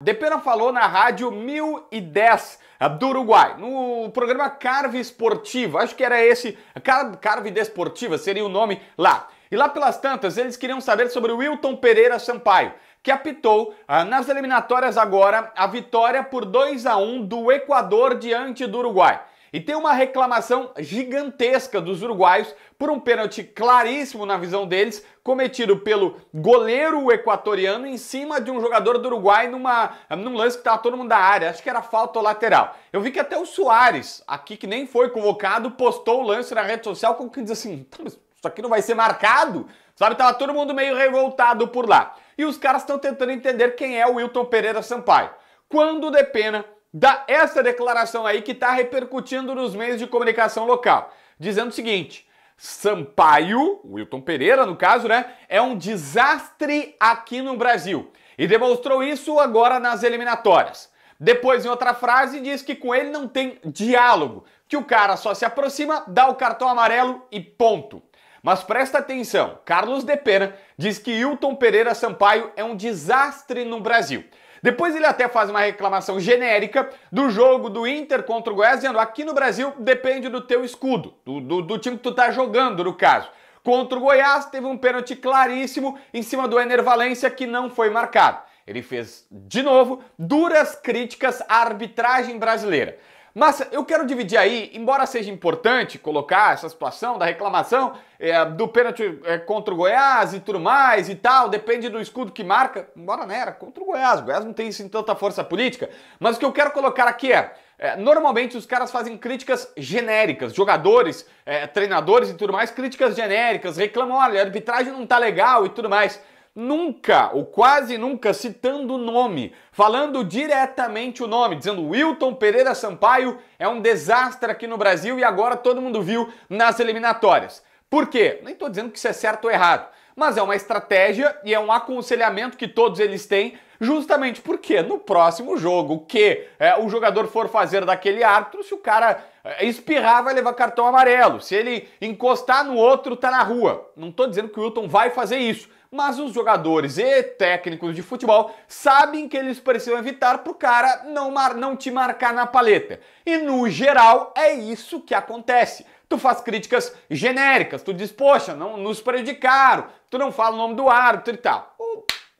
Depena falou na rádio 1010 do Uruguai, no programa Carve Esportiva, acho que era esse, Car Carve Desportiva seria o nome lá. E lá pelas tantas, eles queriam saber sobre o Wilton Pereira Sampaio, que apitou ah, nas eliminatórias agora a vitória por 2 a 1 do Equador diante do Uruguai. E tem uma reclamação gigantesca dos uruguaios por um pênalti claríssimo na visão deles, cometido pelo goleiro equatoriano em cima de um jogador do Uruguai numa, num lance que estava todo mundo da área. Acho que era falta lateral. Eu vi que até o Soares, aqui que nem foi convocado, postou o lance na rede social com que diz assim: tá, isso aqui não vai ser marcado. Sabe, tava todo mundo meio revoltado por lá. E os caras estão tentando entender quem é o Wilton Pereira Sampaio. Quando o Depena dá essa declaração aí que está repercutindo nos meios de comunicação local, dizendo o seguinte: Sampaio, Wilton Pereira no caso, né, é um desastre aqui no Brasil e demonstrou isso agora nas eliminatórias. Depois, em outra frase, diz que com ele não tem diálogo, que o cara só se aproxima, dá o cartão amarelo e ponto. Mas presta atenção, Carlos De Pena diz que Hilton Pereira Sampaio é um desastre no Brasil depois ele até faz uma reclamação genérica do jogo do Inter contra o Goiás, dizendo aqui no Brasil depende do teu escudo, do, do, do time que tu tá jogando, no caso. Contra o Goiás teve um pênalti claríssimo em cima do Ener Valência que não foi marcado. Ele fez, de novo, duras críticas à arbitragem brasileira. Mas eu quero dividir aí, embora seja importante colocar essa situação da reclamação é, do pênalti é, contra o Goiás e tudo mais e tal, depende do escudo que marca, embora não né, era contra o Goiás, o Goiás não tem assim tanta força política, mas o que eu quero colocar aqui é, é normalmente os caras fazem críticas genéricas, jogadores, treinadores e tudo mais, críticas genéricas, reclamam, olha, a arbitragem não tá legal e tudo mais nunca ou quase nunca citando o nome, falando diretamente o nome, dizendo Wilton Pereira Sampaio é um desastre aqui no Brasil e agora todo mundo viu nas eliminatórias. Por quê? Nem estou dizendo que isso é certo ou errado, mas é uma estratégia e é um aconselhamento que todos eles têm Justamente porque no próximo jogo que é, o jogador for fazer daquele árbitro, se o cara é, espirrar, vai levar cartão amarelo. Se ele encostar no outro, tá na rua. Não tô dizendo que o Wilton vai fazer isso, mas os jogadores e técnicos de futebol sabem que eles precisam evitar para o cara não, mar não te marcar na paleta. E no geral é isso que acontece. Tu faz críticas genéricas, tu diz, poxa, não nos prejudicaram, tu não fala o nome do árbitro e tal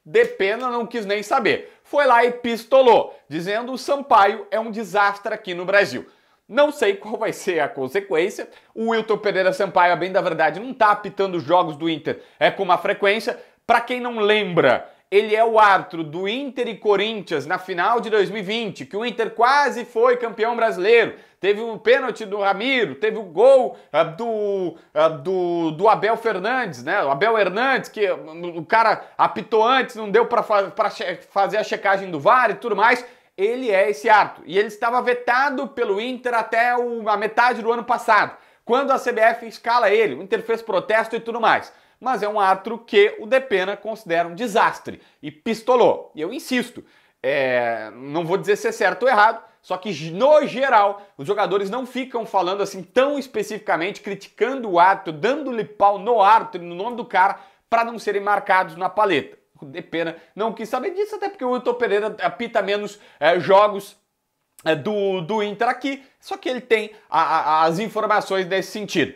de pena não quis nem saber. Foi lá e pistolou, dizendo o Sampaio é um desastre aqui no Brasil. Não sei qual vai ser a consequência. O Wilton Pereira Sampaio, bem da verdade, não está apitando jogos do Inter é com uma frequência. Para quem não lembra, ele é o árbitro do Inter e Corinthians na final de 2020, que o Inter quase foi campeão brasileiro. Teve o pênalti do Ramiro, teve o gol uh, do, uh, do, do, Abel Fernandes, né? O Abel Hernandes, que o cara apitou antes, não deu para fa fazer a checagem do VAR e tudo mais. Ele é esse árbitro. E ele estava vetado pelo Inter até o, a metade do ano passado quando a CBF escala ele, interfez protesto e tudo mais. Mas é um ato que o Depena considera um desastre e pistolou. E eu insisto, é, não vou dizer se é certo ou errado, só que no geral os jogadores não ficam falando assim tão especificamente, criticando o árbitro, dando-lhe pau no árbitro, no nome do cara, para não serem marcados na paleta. O Depena não quis saber disso, até porque o Wilton Pereira apita menos é, jogos é, do, do Inter aqui, só que ele tem a, a, as informações nesse sentido.